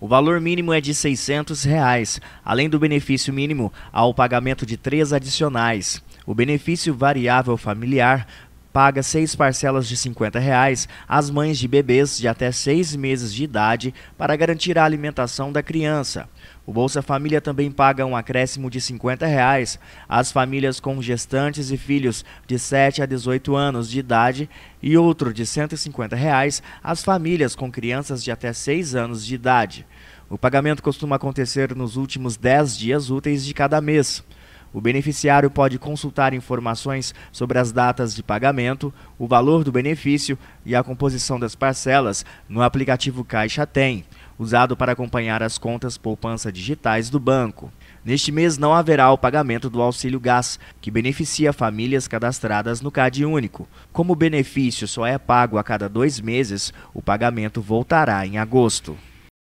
O valor mínimo é de R$ 600, reais, além do benefício mínimo, há o pagamento de três adicionais. O benefício variável familiar paga seis parcelas de R$ reais às mães de bebês de até seis meses de idade para garantir a alimentação da criança. O Bolsa Família também paga um acréscimo de R$ 50,00 reais às famílias com gestantes e filhos de 7 a 18 anos de idade e outro de R$ 150,00 reais às famílias com crianças de até seis anos de idade. O pagamento costuma acontecer nos últimos dez dias úteis de cada mês. O beneficiário pode consultar informações sobre as datas de pagamento, o valor do benefício e a composição das parcelas no aplicativo Caixa Tem, usado para acompanhar as contas poupança digitais do banco. Neste mês não haverá o pagamento do auxílio gás, que beneficia famílias cadastradas no CAD único. Como o benefício só é pago a cada dois meses, o pagamento voltará em agosto.